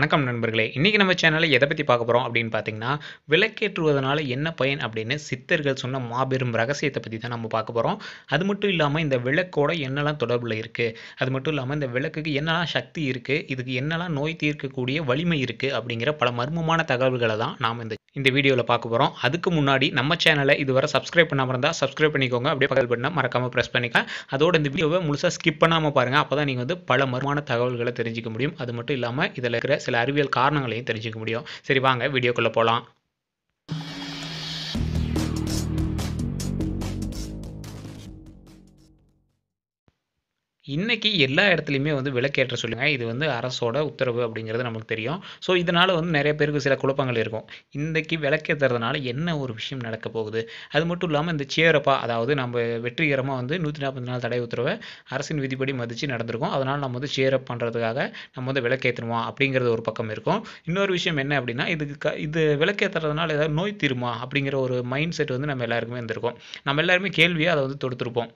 வணக்கம் நண்பர்களே இன்றைக்கி நம்ம சேனலில் எதை பற்றி பார்க்க போகிறோம் அப்படின்னு பார்த்தீங்கன்னா விளக்கேற்றுவதனால என்ன பயன் அப்படின்னு சித்தர்கள் சொன்ன மாபெரும் ரகசியத்தை பற்றி தான் நம்ம பார்க்க போகிறோம் அது மட்டும் இல்லாமல் இந்த விளக்கோட என்னெல்லாம் தொடர்பில் இருக்குது அது மட்டும் இல்லாமல் இந்த விளக்குக்கு என்னெல்லாம் சக்தி இருக்குது இதுக்கு என்னெல்லாம் நோய் தீர்க்கக்கூடிய வலிமை இருக்குது அப்படிங்கிற பல மர்மமான தகவல்களை தான் நாம் இந்த இந்த வீடியோவில் பார்க்க போகிறோம் அதுக்கு முன்னாடி நம்ம சேனலை இதுவரை சப்ஸ்கிரைப் பண்ணாமல் இருந்தால் சப்ஸ்கிரைப் பண்ணிக்கோங்க அப்படியே பகல் பண்ணால் மறக்காமல் ப்ரெஸ் பண்ணிக்கலாம் அதோட இந்த வீடியோவை முழுசாக ஸ்கிப் பண்ணாமல் பாருங்கள் அப்போ தான் நீங்கள் வந்து பல மருமான தகவல்களை தெரிஞ்சிக்க முடியும் அது மட்டும் இல்லாமல் இதில் இருக்கிற சில அறிவியல் காரணங்களையும் தெரிஞ்சிக்க முடியும் சரி வாங்க வீடியோக்குள்ளே போகலாம் இன்றைக்கி எல்லா இடத்துலையுமே வந்து விளக்கேற்ற சொல்லுங்க இது வந்து அரசோட உத்தரவு அப்படிங்கிறது நமக்கு தெரியும் ஸோ இதனால் வந்து நிறைய பேருக்கு சில குழப்பங்கள் இருக்கும் இன்றைக்கி விளக்கேற்றுறதுனால என்ன ஒரு விஷயம் நடக்க போகுது அது மட்டும் இல்லாமல் இந்த சேரப்பா அதாவது நம்ம வெற்றிகரமாக வந்து நூற்றி நாற்பத்தி நாள் தடை உத்தரவை அரசின் விதிப்படி மதித்து நடந்திருக்கும் அதனால் நம்ம வந்து சேரப் பண்ணுறதுக்காக நம்ம வந்து விளக்கேற்றணுமா அப்படிங்கிறது ஒரு பக்கம் இருக்கும் இன்னொரு விஷயம் என்ன அப்படின்னா இதுக்கு க இது விளக்கேற்றுறதுனால ஏதாவது நோய் தீருமா அப்படிங்கிற ஒரு மைண்ட் செட் வந்து நம்ம எல்லாருக்குமே இருந்திருக்கும் நம்ம எல்லாருமே கேள்வியாக அதை வந்து தொடுத்துருப்போம்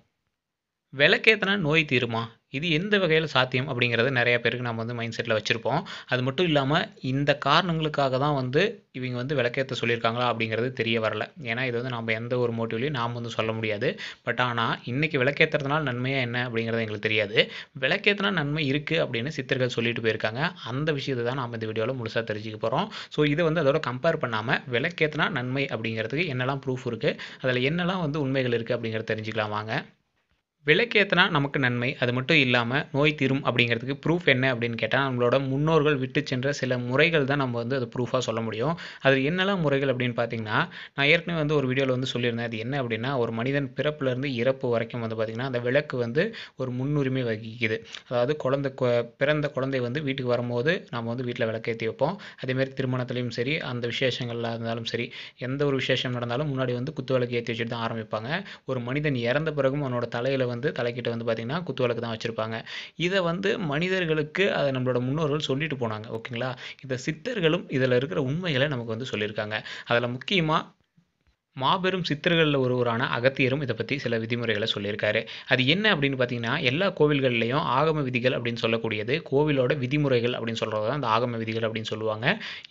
விளக்கேற்றினா நோய் தீருமா இது எந்த வகையில் சாத்தியம் அப்படிங்கிறது நிறைய பேருக்கு நம்ம வந்து மைண்ட் செட்டில் வச்சுருப்போம் அது மட்டும் இல்லாமல் இந்த காரணங்களுக்காக தான் வந்து இவங்க வந்து விளக்கேற்ற சொல்லியிருக்காங்களா அப்படிங்கிறது தெரிய வரல ஏன்னா இது வந்து நம்ம எந்த ஒரு மோட்டிவ்லையும் நாம் வந்து சொல்ல முடியாது பட் ஆனால் இன்றைக்கி விளக்கேற்றுறதுனால நன்மையாக என்ன அப்படிங்கிறது எங்களுக்கு தெரியாது விளக்கேற்றினா நன்மை இருக்குது அப்படின்னு சித்தர்கள் சொல்லிட்டு போயிருக்காங்க அந்த விஷயத்தை தான் நம்ம இந்த வீடியோவில் முழுசாக தெரிஞ்சுக்க போகிறோம் ஸோ இதை வந்து அதோட கம்பேர் பண்ணாமல் விளக்கேற்றினா நன்மை அப்படிங்கிறதுக்கு என்னெல்லாம் ப்ரூஃப் இருக்குது அதில் என்னெல்லாம் வந்து உண்மைகள் இருக்குது அப்படிங்கிறத தெரிஞ்சுக்கலாம் வாங்க விளக்கேற்றினா நமக்கு நன்மை அது மட்டும் இல்லாமல் நோய் தீரும் அப்படிங்கிறதுக்கு ப்ரூஃப் என்ன அப்படின்னு கேட்டால் நம்மளோட முன்னோர்கள் விட்டு சென்ற சில முறைகள் தான் நம்ம வந்து அது ப்ரூஃபாக சொல்ல முடியும் அது என்னெல்லாம் முறைகள் அப்படின்னு பார்த்தீங்கன்னா நான் ஏற்கனவே வந்து ஒரு வீடியோவில் வந்து சொல்லியிருந்தேன் அது என்ன அப்படின்னா ஒரு மனிதன் பிறப்புலேருந்து இறப்பு வரைக்கும் வந்து பார்த்திங்கன்னா அந்த விளக்கு வந்து ஒரு முன்னுரிமை வகிக்குது அதாவது குழந்தை பிறந்த குழந்தை வந்து வீட்டுக்கு வரும்போது நம்ம வந்து வீட்டில் விளக்கேற்றி வைப்போம் அதேமாரி திருமணத்துலேயும் சரி அந்த விசேஷங்களாக இருந்தாலும் சரி எந்த ஒரு விசேஷம் நடந்தாலும் முன்னாடி வந்து குத்து விளக்கு ஏற்றி வச்சுட்டு தான் ஆரம்பிப்பாங்க ஒரு மனிதன் இறந்த பிறகும் அவனோட தலையில் வந்து தலைக்கிட்ட வந்து பார்த்திங்கன்னா குத்து தான் வச்சுருப்பாங்க இதை வந்து மனிதர்களுக்கு அதை நம்மளோட முன்னோர்கள் சொல்லிட்டு போனாங்க ஓகேங்களா இந்த சித்தர்களும் இதில் இருக்கிற உண்மைகளை நமக்கு வந்து சொல்லியிருக்காங்க அதில் முக்கியமாக மாபெரும் சித்தர்களில் ஒருவரான அகத்தியரும் இதை பற்றி சில விதிமுறைகளை சொல்லியிருக்காரு அது என்ன அப்படின்னு பார்த்தீங்கன்னா எல்லா கோவில்கள்லையும் ஆகம விதிகள் அப்படின்னு சொல்லக்கூடியது கோவிலோட விதிமுறைகள் அப்படின்னு சொல்கிறது தான் அந்த ஆகம விதிகள் அப்படின்னு சொல்லுவாங்க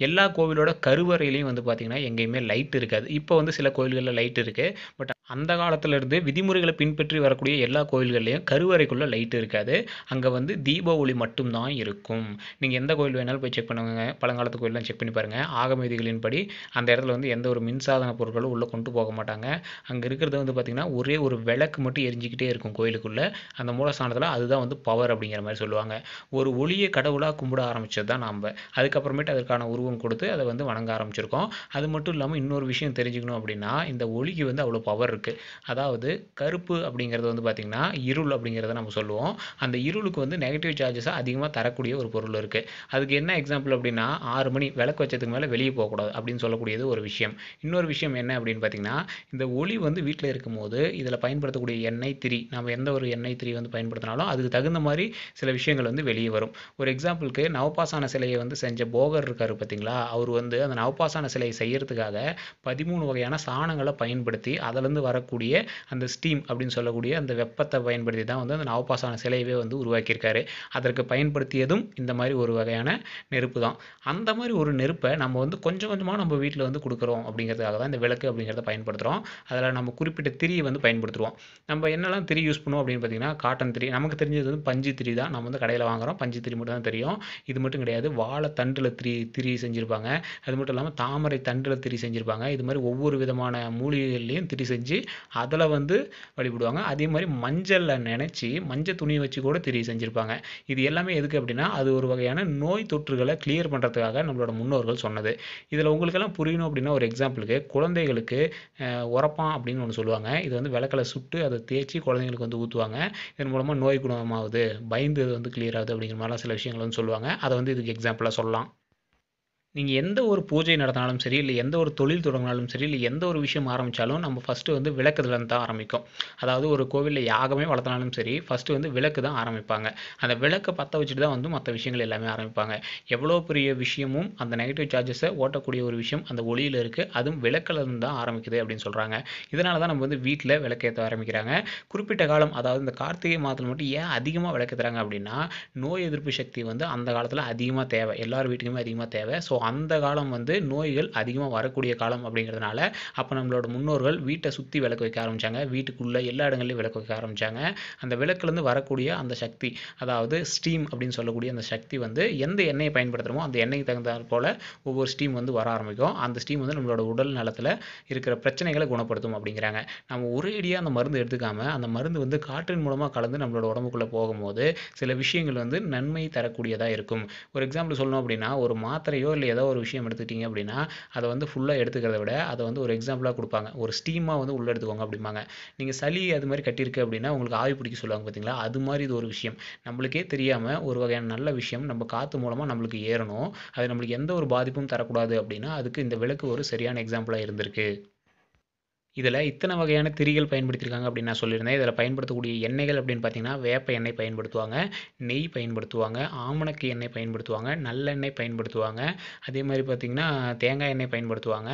எல்லா கோவிலோட கருவறையிலையும் வந்து பார்த்திங்கன்னா எங்கேயுமே லைட் இருக்காது இப்போ வந்து சில கோவில்களில் லைட் இருக்குது பட் அந்த காலத்திலேருந்து விதிமுறைகளை பின்பற்றி வரக்கூடிய எல்லா கோவில்கள்லையும் கருவறைக்குள்ளே லைட் இருக்காது அங்கே வந்து தீப ஒளி மட்டும்தான் இருக்கும் நீங்கள் எந்த கோவில் வேணாலும் போய் செக் பண்ணுங்க பழங்காலத்து கோயிலெலாம் செக் பண்ணி பாருங்கள் ஆகம விதிகளின்படி அந்த இடத்துல வந்து எந்த ஒரு மின்சாதன பொருட்களும் உள்ள கொண்டு போக மாட்டாங்க அங்கே இருக்கிறது வந்து பார்த்திங்கன்னா ஒரே ஒரு விளக்கு மட்டும் எரிஞ்சிக்கிட்டே இருக்கும் கோயிலுக்குள்ளே அந்த மூலஸ்தானத்தில் அதுதான் வந்து பவர் அப்படிங்கிற மாதிரி சொல்லுவாங்க ஒரு ஒளியை கடவுளாக கும்பிட ஆரம்பித்தது தான் நாம் அதுக்கப்புறமேட்டு அதற்கான உருவம் கொடுத்து அதை வந்து வணங்க ஆரம்பிச்சிருக்கோம் அது மட்டும் இல்லாமல் இன்னொரு விஷயம் தெரிஞ்சுக்கணும் அப்படின்னா இந்த ஒளிக்கு வந்து அவ்வளோ பவர் இருக்குது அதாவது கருப்பு அப்படிங்கிறது வந்து பார்த்திங்கன்னா இருள் அப்படிங்கிறத நம்ம சொல்லுவோம் அந்த இருளுக்கு வந்து நெகட்டிவ் சார்ஜஸாக அதிகமாக தரக்கூடிய ஒரு பொருள் இருக்குது அதுக்கு என்ன எக்ஸாம்பிள் அப்படின்னா ஆறு மணி விளக்கு வச்சதுக்கு மேலே வெளியே போகக்கூடாது அப்படின்னு சொல்லக்கூடியது ஒரு விஷயம் இன்னொரு விஷயம் என்ன அப்படின்னு பார்த்திங்கன்னா இந்த ஒளி வந்து வீட்டில் இருக்கும்போது இதில் பயன்படுத்தக்கூடிய எண்ணெய் திரி நம்ம எந்த ஒரு எண்ணெய் திரி வந்து பயன்படுத்தினாலும் அதுக்கு தகுந்த மாதிரி சில விஷயங்கள் வந்து வெளியே வரும் ஒரு எக்ஸாம்பிளுக்கு நவபாசான சிலையை வந்து செஞ்ச போகர் இருக்கார் பார்த்தீங்களா அவர் வந்து அந்த நவபாசான சிலையை செய்யறதுக்காக பதிமூணு வகையான சாணங்களை பயன்படுத்தி அதிலேருந்து வரக்கூடிய அந்த ஸ்டீம் அப்படின்னு சொல்லக்கூடிய அந்த வெப்பத்தை பயன்படுத்தி தான் வந்து அந்த நவபாசான சிலையவே வந்து உருவாக்கியிருக்காரு அதற்கு பயன்படுத்தியதும் இந்த மாதிரி ஒரு வகையான நெருப்பு தான் அந்த மாதிரி ஒரு நெருப்பை நம்ம வந்து கொஞ்சம் கொஞ்சமாக நம்ம வீட்டில் வந்து கொடுக்குறோம் அப்படிங்கிறதுக்காக தான் இந்த விளக்கு அப்படிங்கிற அப்படிங்கிறத பயன்படுத்துகிறோம் அதில் நம்ம குறிப்பிட்ட திரியை வந்து பயன்படுத்துவோம் நம்ம என்னெல்லாம் திரி யூஸ் பண்ணுவோம் அப்படின்னு பார்த்தீங்கன்னா காட்டன் திரி நமக்கு தெரிஞ்சது வந்து பஞ்சு திரி தான் நம்ம வந்து கடையில் வாங்குகிறோம் பஞ்சு திரி மட்டும் தான் தெரியும் இது மட்டும் கிடையாது வாழை தண்டில் திரி திரி செஞ்சுருப்பாங்க அது மட்டும் இல்லாமல் தாமரை தண்டில் திரி செஞ்சுருப்பாங்க இது மாதிரி ஒவ்வொரு விதமான மூலிகைகள்லையும் திரி செஞ்சு அதில் வந்து வழிபடுவாங்க அதே மாதிரி மஞ்சளில் நினச்சி மஞ்சள் துணியை வச்சு கூட திரி செஞ்சுருப்பாங்க இது எல்லாமே எதுக்கு அப்படின்னா அது ஒரு வகையான நோய் தொற்றுகளை கிளியர் பண்ணுறதுக்காக நம்மளோட முன்னோர்கள் சொன்னது இதில் உங்களுக்கெல்லாம் புரியணும் அப்படின்னா ஒரு எக்ஸாம்பிளுக்கு குழந்தைகளுக்கு உரப்பான் அப்படின்னு ஒன்று சொல்லுவாங்க இது வந்து விளக்கில் சுட்டு அதை தேய்ச்சி குழந்தைங்களுக்கு வந்து ஊற்றுவாங்க இதன் மூலமாக நோய் குணமாகுது பயந்து அது வந்து கிளியர் ஆகுது அப்படிங்கிற மாதிரிலாம் சில விஷயங்கள் வந்து சொல்லுவாங்க அதை வந்து இதுக்கு எக்ஸாம்பிளாக சொல்லலாம் நீங்கள் எந்த ஒரு பூஜை நடத்தினாலும் சரி இல்லை எந்த ஒரு தொழில் தொடங்கினாலும் சரி இல்லை எந்த ஒரு விஷயம் ஆரம்பித்தாலும் நம்ம ஃபஸ்ட்டு வந்து விளக்குதுலேருந்து தான் ஆரம்பிக்கும் அதாவது ஒரு கோவிலில் யாகமே வளர்த்தினாலும் சரி ஃபஸ்ட்டு வந்து விளக்கு தான் ஆரம்பிப்பாங்க அந்த விளக்கை பற்ற வச்சுட்டு தான் வந்து மற்ற விஷயங்கள் எல்லாமே ஆரம்பிப்பாங்க எவ்வளோ பெரிய விஷயமும் அந்த நெகட்டிவ் சார்ஜஸை ஓட்டக்கூடிய ஒரு விஷயம் அந்த ஒளியில் இருக்குது அதுவும் இருந்து தான் ஆரம்பிக்குது அப்படின்னு சொல்கிறாங்க இதனால தான் நம்ம வந்து வீட்டில் விளக்கேற்ற ஆரம்பிக்கிறாங்க குறிப்பிட்ட காலம் அதாவது இந்த கார்த்திகை மாதத்தில் மட்டும் ஏன் அதிகமாக விளக்கேற்றுறாங்க அப்படின்னா நோய் எதிர்ப்பு சக்தி வந்து அந்த காலத்தில் அதிகமாக தேவை எல்லார் வீட்டுக்குமே அதிகமாக தேவை ஸோ அந்த காலம் வந்து நோய்கள் அதிகமாக வரக்கூடிய காலம் அப்படிங்கிறதுனால அப்போ நம்மளோட முன்னோர்கள் வீட்டை சுற்றி விளக்கு வைக்க ஆரம்பித்தாங்க வீட்டுக்குள்ளே எல்லா இடங்கள்லையும் விளக்கு வைக்க ஆரம்பித்தாங்க அந்த விளக்குலேருந்து வரக்கூடிய அந்த சக்தி அதாவது ஸ்டீம் அப்படின்னு சொல்லக்கூடிய அந்த சக்தி வந்து எந்த எண்ணெயை பயன்படுத்துகிறோமோ அந்த எண்ணெய்க்கு தகுந்த போல் ஒவ்வொரு ஸ்டீம் வந்து வர ஆரம்பிக்கும் அந்த ஸ்டீம் வந்து நம்மளோட உடல் நலத்தில் இருக்கிற பிரச்சனைகளை குணப்படுத்தும் அப்படிங்கிறாங்க நம்ம ஒரேடியாக அந்த மருந்து எடுத்துக்காமல் அந்த மருந்து வந்து காற்றின் மூலமாக கலந்து நம்மளோட உடம்புக்குள்ளே போகும்போது சில விஷயங்கள் வந்து நன்மை தரக்கூடியதாக இருக்கும் ஒரு எக்ஸாம்பிள் சொல்லணும் அப்படின்னா ஒரு மாத்திரையோ இல்லை ஏதோ ஒரு விஷயம் எடுத்துட்டீங்க அப்படின்னா அதை வந்து ஃபுல்லாக எடுத்துக்கிறத விட அதை வந்து ஒரு எக்ஸாம்பிளாக கொடுப்பாங்க ஒரு ஸ்டீமாக வந்து உள்ளே எடுத்துக்கோங்க அப்படிம்பாங்க நீங்கள் சளி அது மாதிரி கட்டியிருக்கு அப்படின்னா உங்களுக்கு ஆவி பிடிக்க சொல்லுவாங்க பார்த்தீங்களா அது மாதிரி இது ஒரு விஷயம் நம்மளுக்கே தெரியாமல் ஒரு வகையான நல்ல விஷயம் நம்ம காற்று மூலமாக நம்மளுக்கு ஏறணும் அது நம்மளுக்கு எந்த ஒரு பாதிப்பும் தரக்கூடாது அப்படின்னா அதுக்கு இந்த விளக்கு ஒரு சரியான எக்ஸாம்பிளாக இருந்திருக்கு இதில் இத்தனை வகையான திரிகள் பயன்படுத்தியிருக்காங்க அப்படின்னு நான் சொல்லியிருந்தேன் இதில் பயன்படுத்தக்கூடிய எண்ணெய்கள் அப்படின்னு பார்த்தீங்கன்னா வேப்ப எண்ணெய் பயன்படுத்துவாங்க நெய் பயன்படுத்துவாங்க ஆமணக்கு எண்ணெய் பயன்படுத்துவாங்க நல்லெண்ணெய் பயன்படுத்துவாங்க அதே மாதிரி பார்த்திங்கன்னா தேங்காய் எண்ணெய் பயன்படுத்துவாங்க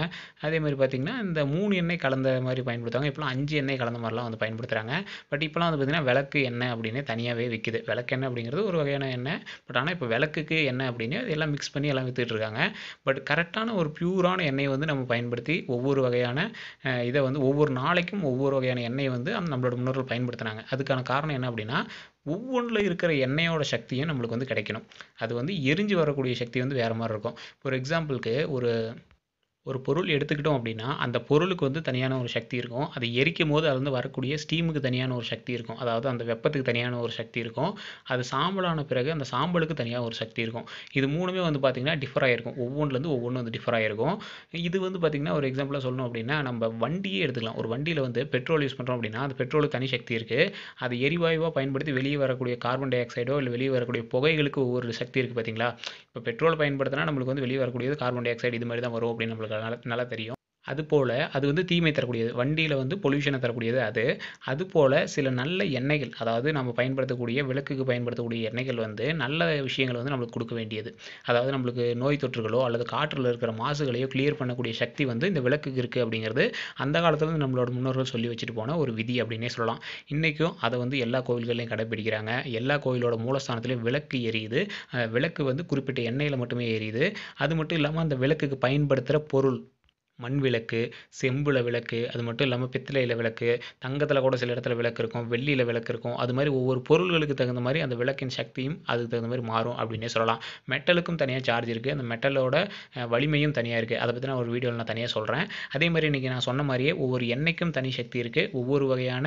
அதே மாதிரி பார்த்திங்கன்னா இந்த மூணு எண்ணெய் கலந்த மாதிரி பயன்படுத்துவாங்க இப்போலாம் அஞ்சு எண்ணெய் கலந்த மாதிரிலாம் வந்து பயன்படுத்துகிறாங்க பட் இப்போலாம் வந்து பார்த்திங்கன்னா விளக்கு எண்ணெய் அப்படின்னு தனியாகவே விற்கிது விளக்கு எண்ணெய் அப்படிங்கிறது ஒரு வகையான எண்ணெய் பட் ஆனால் இப்போ விளக்குக்கு எண்ணெய் அப்படின்னு எல்லாம் மிக்ஸ் பண்ணி எல்லாம் விற்றுட்ருக்காங்க பட் கரெக்டான ஒரு பியூரான எண்ணெயை வந்து நம்ம பயன்படுத்தி ஒவ்வொரு வகையான இதை வந்து ஒவ்வொரு நாளைக்கும் ஒவ்வொரு வகையான எண்ணெயை வந்து அந்த நம்மளோட முன்னோர்கள் பயன்படுத்தினாங்க அதுக்கான காரணம் என்ன அப்படின்னா ஒவ்வொன்றில் இருக்கிற எண்ணெயோட சக்தியும் நம்மளுக்கு வந்து கிடைக்கணும் அது வந்து எரிஞ்சு வரக்கூடிய சக்தி வந்து வேறு மாதிரி இருக்கும் ஒரு எக்ஸாம்பிளுக்கு ஒரு ஒரு பொருள் எடுத்துக்கிட்டோம் அப்படின்னா அந்த பொருளுக்கு வந்து தனியான ஒரு சக்தி இருக்கும் அதை எரிக்கும் போது அது வந்து வரக்கூடிய ஸ்டீமுக்கு தனியான ஒரு சக்தி இருக்கும் அதாவது அந்த வெப்பத்துக்கு தனியான ஒரு சக்தி இருக்கும் அது சாம்பலான பிறகு அந்த சாம்பலுக்கு தனியாக ஒரு சக்தி இருக்கும் இது மூணுமே வந்து பார்த்திங்கன்னா டிஃபர் ஆகிருக்கும் ஒவ்வொன்றுலேருந்து ஒவ்வொன்றும் வந்து டிஃபர் ஆகிருக்கும் இது வந்து பார்த்திங்கன்னா ஒரு எக்ஸாம்பிளாக சொல்லணும் அப்படின்னா நம்ம வண்டியே எடுத்துக்கலாம் ஒரு வண்டியில் வந்து பெட்ரோல் யூஸ் பண்ணுறோம் அப்படின்னா அந்த பெட்ரோலுக்கு தனி சக்தி இருக்குது அது எரிவாயுவாக பயன்படுத்தி வெளியே வரக்கூடிய கார்பன் டை ஆக்சைடோ இல்லை வெளியே வரக்கூடிய புகைகளுக்கு ஒவ்வொரு சக்தி இருக்குது பார்த்திங்களா இப்போ பெட்ரோல் பயன்படுத்தினா நம்மளுக்கு வந்து வெளியே வரக்கூடியது கார்பன் டை ஆக்சைடு இது மாதிரி தான் வரும் அப்படின்னு நம்மளுக்கு la, la அதுபோல் அது வந்து தீமை தரக்கூடியது வண்டியில் வந்து பொல்யூஷனை தரக்கூடியது அது அதுபோல் சில நல்ல எண்ணெய்கள் அதாவது நம்ம பயன்படுத்தக்கூடிய விளக்குக்கு பயன்படுத்தக்கூடிய எண்ணெய்கள் வந்து நல்ல விஷயங்களை வந்து நம்மளுக்கு கொடுக்க வேண்டியது அதாவது நம்மளுக்கு நோய் தொற்றுகளோ அல்லது காற்றில் இருக்கிற மாசுகளையோ கிளியர் பண்ணக்கூடிய சக்தி வந்து இந்த விளக்குக்கு இருக்குது அப்படிங்கிறது அந்த காலத்தில் நம்மளோட முன்னோர்கள் சொல்லி வச்சுட்டு போன ஒரு விதி அப்படின்னே சொல்லலாம் இன்றைக்கும் அதை வந்து எல்லா கோவில்கள்லையும் கடைப்பிடிக்கிறாங்க எல்லா கோவிலோட மூலஸ்தானத்துலேயும் விளக்கு எரியுது விளக்கு வந்து குறிப்பிட்ட எண்ணெயில் மட்டுமே எரியுது அது மட்டும் இல்லாமல் அந்த விளக்குக்கு பயன்படுத்துகிற பொருள் மண் விளக்கு செம்பில் விளக்கு அது மட்டும் இல்லாமல் பித்தளையில் விளக்கு தங்கத்தில் கூட சில இடத்துல விளக்கு இருக்கும் வெள்ளியில் விளக்கு இருக்கும் அது மாதிரி ஒவ்வொரு பொருள்களுக்கு தகுந்த மாதிரி அந்த விளக்கின் சக்தியும் அதுக்கு தகுந்த மாதிரி மாறும் அப்படின்னே சொல்லலாம் மெட்டலுக்கும் தனியாக சார்ஜ் இருக்குது அந்த மெட்டலோட வலிமையும் தனியாக இருக்குது அதை பற்றி நான் ஒரு வீடியோவில் நான் தனியாக சொல்கிறேன் அதே மாதிரி இன்றைக்கி நான் சொன்ன மாதிரியே ஒவ்வொரு எண்ணெய்க்கும் தனி சக்தி இருக்குது ஒவ்வொரு வகையான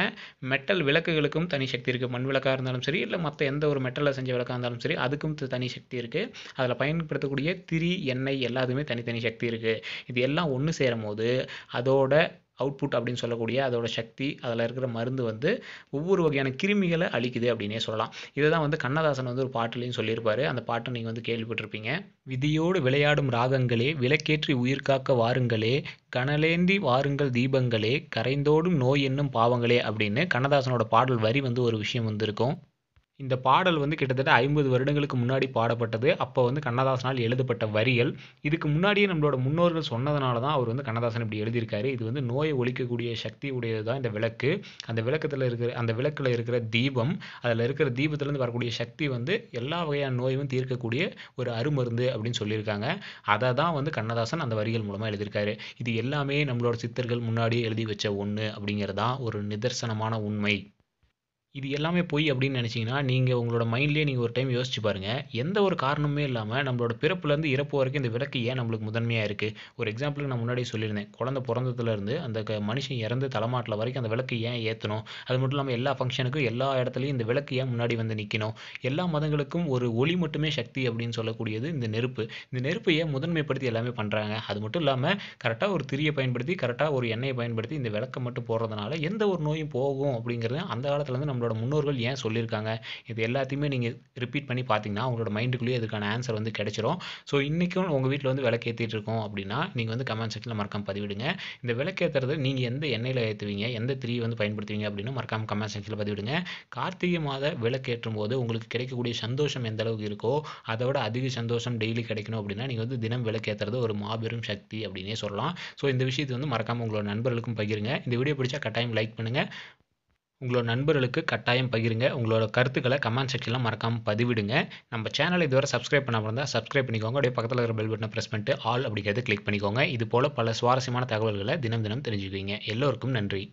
மெட்டல் விளக்குகளுக்கும் தனி சக்தி இருக்குது மண் விளக்காக இருந்தாலும் சரி இல்லை மற்ற எந்த ஒரு மெட்டலில் செஞ்ச விளக்காக இருந்தாலும் சரி அதுக்கும் தனி சக்தி இருக்குது அதில் பயன்படுத்தக்கூடிய திரி எண்ணெய் எல்லாத்துக்குமே தனித்தனி சக்தி இருக்குது இது எல்லாம் ஒன்று சேரும் போது அதோட அவுட்புட் அப்படின்னு சொல்லக்கூடிய அதோட சக்தி அதில் இருக்கிற மருந்து வந்து ஒவ்வொரு வகையான கிருமிகளை அழிக்குது அப்படின்னே சொல்லலாம் இதை வந்து கண்ணதாசன் வந்து ஒரு பாட்டுலையும் சொல்லியிருப்பார் அந்த பாட்டை நீங்கள் வந்து கேள்விப்பட்டிருப்பீங்க விதியோடு விளையாடும் ராகங்களே விலக்கேற்றி உயிர் காக்க வாருங்களே கனலேந்தி வாருங்கள் தீபங்களே கரைந்தோடும் நோய் என்னும் பாவங்களே அப்படின்னு கண்ணதாசனோட பாடல் வரி வந்து ஒரு விஷயம் வந்திருக்கும் இந்த பாடல் வந்து கிட்டத்தட்ட ஐம்பது வருடங்களுக்கு முன்னாடி பாடப்பட்டது அப்போ வந்து கண்ணதாசனால் எழுதப்பட்ட வரிகள் இதுக்கு முன்னாடியே நம்மளோட முன்னோர்கள் சொன்னதுனால தான் அவர் வந்து கண்ணதாசன் இப்படி எழுதியிருக்காரு இது வந்து நோயை ஒழிக்கக்கூடிய சக்தி உடையது தான் இந்த விளக்கு அந்த விளக்கத்தில் இருக்கிற அந்த விளக்கில் இருக்கிற தீபம் அதில் இருக்கிற தீபத்திலேருந்து வரக்கூடிய சக்தி வந்து எல்லா வகையான நோயும் தீர்க்கக்கூடிய ஒரு அருமருந்து அப்படின்னு சொல்லியிருக்காங்க அதை தான் வந்து கண்ணதாசன் அந்த வரிகள் மூலமாக எழுதியிருக்காரு இது எல்லாமே நம்மளோட சித்தர்கள் முன்னாடியே எழுதி வச்ச ஒன்று அப்படிங்கிறதான் ஒரு நிதர்சனமான உண்மை இது எல்லாமே பொய் அப்படின்னு நினச்சிங்கன்னா நீங்கள் உங்களோட மைண்ட்லேயே நீங்கள் ஒரு டைம் யோசிச்சு பாருங்கள் எந்த ஒரு காரணமே இல்லாமல் நம்மளோட பிறப்புலேருந்து இறப்பு வரைக்கும் இந்த விளக்கு ஏன் நம்மளுக்கு முதன்மையாக இருக்குது ஒரு எக்ஸாம்பிளுக்கு நான் முன்னாடி சொல்லியிருந்தேன் குழந்த பிறந்ததுலேருந்து அந்த க மனுஷன் இறந்து தலைமாட்டில் வரைக்கும் அந்த விளக்கு ஏன் ஏற்றணும் அது மட்டும் இல்லாமல் எல்லா ஃபங்க்ஷனுக்கும் எல்லா இடத்துலையும் இந்த விளக்கு ஏன் முன்னாடி வந்து நிற்கணும் எல்லா மதங்களுக்கும் ஒரு ஒளி மட்டுமே சக்தி அப்படின்னு சொல்லக்கூடியது இந்த நெருப்பு இந்த நெருப்பு ஏன் முதன்மைப்படுத்தி எல்லாமே பண்ணுறாங்க அது மட்டும் இல்லாமல் கரெக்டாக ஒரு திரியை பயன்படுத்தி கரெக்டாக ஒரு எண்ணெயை பயன்படுத்தி இந்த விளக்கை மட்டும் போடுறதுனால எந்த ஒரு நோயும் போகும் அப்படிங்கிறது அந்த காலத்துலேருந்து நம்ம நம்மளோட முன்னோர்கள் ஏன் சொல்லியிருக்காங்க இது எல்லாத்தையுமே நீங்கள் ரிப்பீட் பண்ணி பார்த்தீங்கன்னா உங்களோட மைண்டுக்குள்ளேயே அதுக்கான ஆன்சர் வந்து கிடைச்சிரும் ஸோ இன்றைக்கும் உங்கள் வீட்டில் வந்து விளக்கேற்றிட்டு இருக்கோம் அப்படின்னா நீங்கள் வந்து கமெண்ட் செக்ஷனில் மறக்காமல் பதிவிடுங்க இந்த விளக்கேற்றுறது நீங்கள் எந்த எண்ணெயில் ஏற்றுவீங்க எந்த திரி வந்து பயன்படுத்துவீங்க அப்படின்னு மறக்காமல் கமெண்ட் செக்ஷனில் பதிவிடுங்க கார்த்திகை மாத விளக்கேற்றும் போது உங்களுக்கு கிடைக்கக்கூடிய சந்தோஷம் எந்த அளவுக்கு இருக்கோ அதை விட அதிக சந்தோஷம் டெய்லி கிடைக்கணும் அப்படின்னா நீங்கள் வந்து தினம் விளக்கேற்றுறது ஒரு மாபெரும் சக்தி அப்படின்னே சொல்லலாம் ஸோ இந்த விஷயத்தை வந்து மறக்காமல் உங்களோட நண்பர்களுக்கும் பகிருங்க இந்த வீடியோ பிடிச்சா கட்டாயம் லைக் பண்ணுங்கள் உங்களோட நண்பர்களுக்கு கட்டாயம் பகிருங்க உங்களோட கருத்துக்களை கமெண்ட் செக்ஷனில் மறக்காமல் பதிவிடுங்க நம்ம சேனலை இதுவரை சப்ஸ்கிரைப் பண்ணாமல் இருந்தால் சப்ஸ்கிரைப் பண்ணிக்கோங்க அப்படியே பக்கத்தில் இருக்கிற பெல் பட்டனை ப்ரெஸ் பண்ணிட்டு ஆல் அப்படிங்கிறது கிளிக் பண்ணிக்கோங்க இது போல் பல சுவாரஸ்யமான தகவல்களை தினம் தினம் தெரிஞ்சுக்குவீங்க எல்லோருக்கும் நன்றி